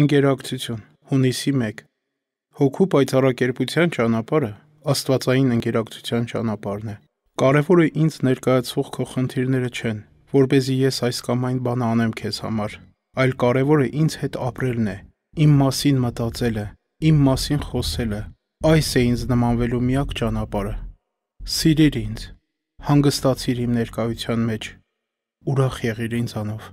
Ընկերակցություն հունիսի 1 Հոգու պայծառակերպության ճանապարհը աստվածային ընկերակցության ճանապարհն է։ Կարևորը ինձ ներկայացվող քո խնդիրները չեն, որ เป զի ես այս կամ այն բանը անեմ քեզ համար, այլ կարևորը ինձ հետ ապրելն է, իմ մասին մտածելը, իմ մասին խոսելը։ Այս է ինձ նմանվելու միակ ճանապարհը։ Սիրիր ինձ, հանգստացիր իմ ներկայության մեջ, ուրախ եղիր ինձանով։